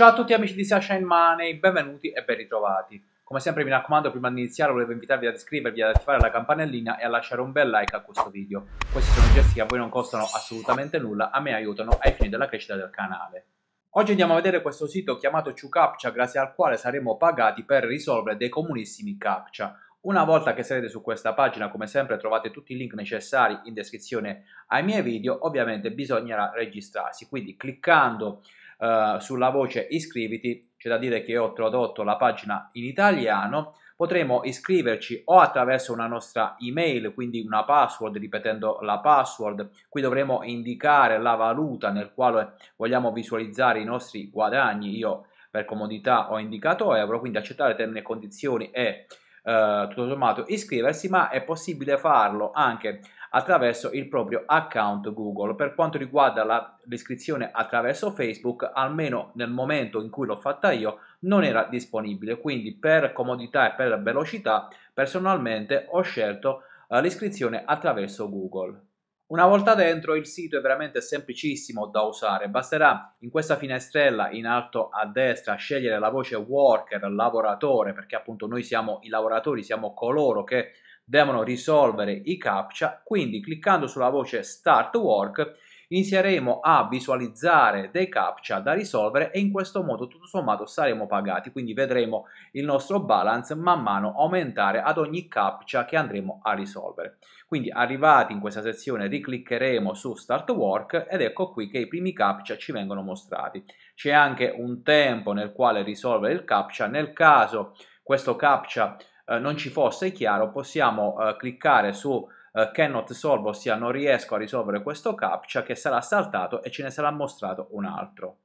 Ciao a tutti amici di Sunshine Money, benvenuti e ben ritrovati. Come sempre mi raccomando, prima di iniziare volevo invitarvi ad iscrivervi, ad attivare la campanellina e a lasciare un bel like a questo video. Questi sono gesti che a voi non costano assolutamente nulla, a me aiutano ai fini della crescita del canale. Oggi andiamo a vedere questo sito chiamato ChuCaptcha, grazie al quale saremo pagati per risolvere dei comunissimi captcha. Una volta che sarete su questa pagina, come sempre, trovate tutti i link necessari in descrizione ai miei video. Ovviamente bisognerà registrarsi, quindi cliccando eh, sulla voce iscriviti, c'è da dire che ho tradotto la pagina in italiano, potremo iscriverci o attraverso una nostra email, quindi una password, ripetendo la password, qui dovremo indicare la valuta nel quale vogliamo visualizzare i nostri guadagni, io per comodità ho indicato euro, quindi accettare termini e condizioni e eh, tutto sommato iscriversi, ma è possibile farlo anche attraverso il proprio account Google. Per quanto riguarda la, l'iscrizione attraverso Facebook, almeno nel momento in cui l'ho fatta io, non era disponibile. Quindi, per comodità e per velocità, personalmente ho scelto eh, l'iscrizione attraverso Google. Una volta dentro il sito è veramente semplicissimo da usare, basterà in questa finestrella in alto a destra scegliere la voce worker, lavoratore, perché appunto noi siamo i lavoratori, siamo coloro che devono risolvere i CAPTCHA, quindi cliccando sulla voce Start Work inizieremo a visualizzare dei captcha da risolvere e in questo modo tutto sommato saremo pagati, quindi vedremo il nostro balance man mano aumentare ad ogni captcha che andremo a risolvere. Quindi arrivati in questa sezione ricliccheremo su Start Work ed ecco qui che i primi captcha ci vengono mostrati. C'è anche un tempo nel quale risolvere il captcha, nel caso questo captcha eh, non ci fosse chiaro, possiamo eh, cliccare su eh, cannot solve, ossia non riesco a risolvere questo captcha che sarà saltato e ce ne sarà mostrato un altro.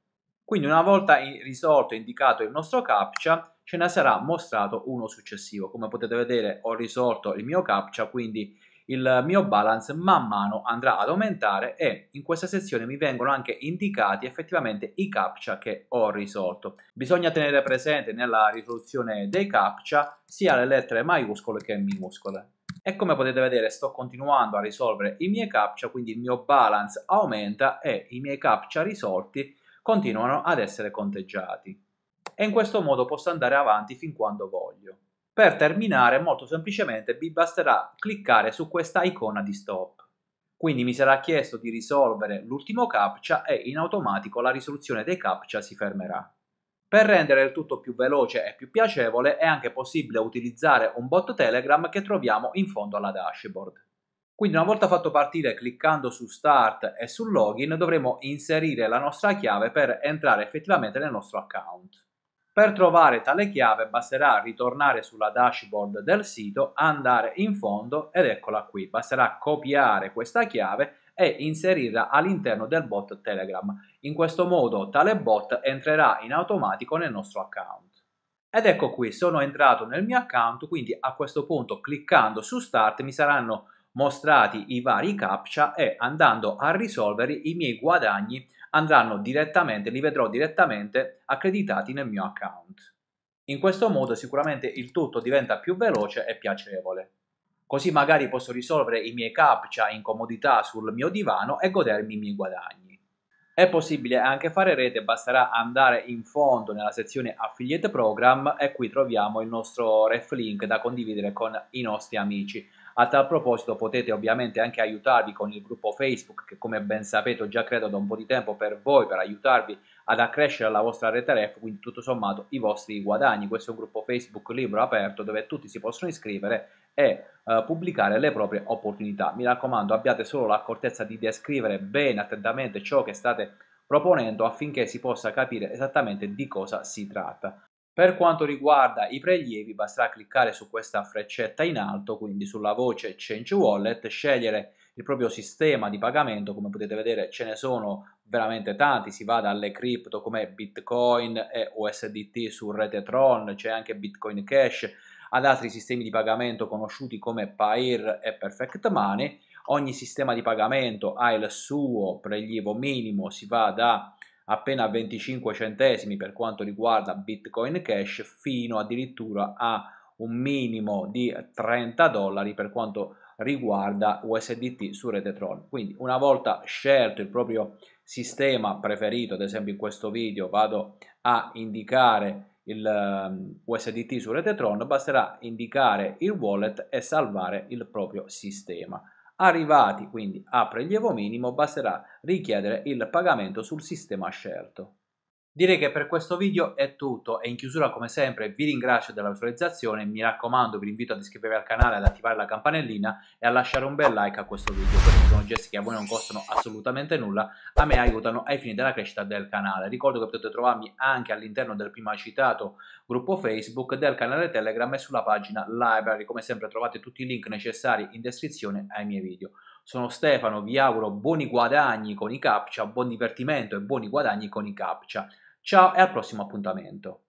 Quindi una volta risolto e indicato il nostro captcha, ce ne sarà mostrato uno successivo. Come potete vedere ho risolto il mio captcha, quindi il mio balance man mano andrà ad aumentare e in questa sezione mi vengono anche indicati effettivamente i captcha che ho risolto. Bisogna tenere presente nella risoluzione dei captcha sia le lettere maiuscole che minuscole. E come potete vedere sto continuando a risolvere i miei captcha, quindi il mio balance aumenta e i miei captcha risolti continuano ad essere conteggiati. E in questo modo posso andare avanti fin quando voglio. Per terminare molto semplicemente vi basterà cliccare su questa icona di stop. Quindi mi sarà chiesto di risolvere l'ultimo captcha e in automatico la risoluzione dei captcha si fermerà. Per rendere il tutto più veloce e più piacevole è anche possibile utilizzare un bot Telegram che troviamo in fondo alla dashboard. Quindi una volta fatto partire cliccando su Start e su Login dovremo inserire la nostra chiave per entrare effettivamente nel nostro account. Per trovare tale chiave basterà ritornare sulla dashboard del sito, andare in fondo ed eccola qui. Basterà copiare questa chiave e inserirla all'interno del bot Telegram. In questo modo tale bot entrerà in automatico nel nostro account. Ed ecco qui, sono entrato nel mio account, quindi a questo punto cliccando su Start mi saranno mostrati i vari captcha e andando a risolvere i miei guadagni andranno direttamente, li vedrò direttamente accreditati nel mio account. In questo modo sicuramente il tutto diventa più veloce e piacevole. Così magari posso risolvere i miei captcha in comodità sul mio divano e godermi i miei guadagni. È possibile anche fare rete, basterà andare in fondo nella sezione Affiliate Program e qui troviamo il nostro ref link da condividere con i nostri amici. A tal proposito potete ovviamente anche aiutarvi con il gruppo Facebook che come ben sapete ho già creato da un po' di tempo per voi per aiutarvi ad accrescere la vostra rete ref, quindi tutto sommato i vostri guadagni. Questo è un gruppo Facebook libero aperto dove tutti si possono iscrivere e eh, pubblicare le proprie opportunità. Mi raccomando, abbiate solo l'accortezza di descrivere bene attentamente ciò che state proponendo affinché si possa capire esattamente di cosa si tratta. Per quanto riguarda i prelievi basterà cliccare su questa freccetta in alto, quindi sulla voce Change Wallet, scegliere il proprio sistema di pagamento, come potete vedere ce ne sono veramente tanti, si va dalle cripto come Bitcoin e USDT su rete Tron, c'è anche Bitcoin Cash, ad altri sistemi di pagamento conosciuti come Pair e Perfect Money, ogni sistema di pagamento ha il suo prelievo minimo, si va da appena 25 centesimi per quanto riguarda Bitcoin Cash fino addirittura a un minimo di 30 dollari per quanto riguarda USDT su Retetron. Quindi una volta scelto il proprio sistema preferito, ad esempio in questo video vado a indicare il ehm, USDT su Retetron, basterà indicare il wallet e salvare il proprio sistema. Arrivati quindi a prelievo minimo basterà richiedere il pagamento sul sistema scelto. Direi che per questo video è tutto e in chiusura come sempre vi ringrazio della visualizzazione, mi raccomando vi invito ad iscrivervi al canale, ad attivare la campanellina e a lasciare un bel like a questo video, questi sono gesti che a voi non costano assolutamente nulla, a me aiutano ai fini della crescita del canale. Ricordo che potete trovarmi anche all'interno del prima citato gruppo Facebook, del canale Telegram e sulla pagina Library, come sempre trovate tutti i link necessari in descrizione ai miei video. Sono Stefano, vi auguro buoni guadagni con i CAPTCHA, buon divertimento e buoni guadagni con i CAPTCHA. Ciao e al prossimo appuntamento.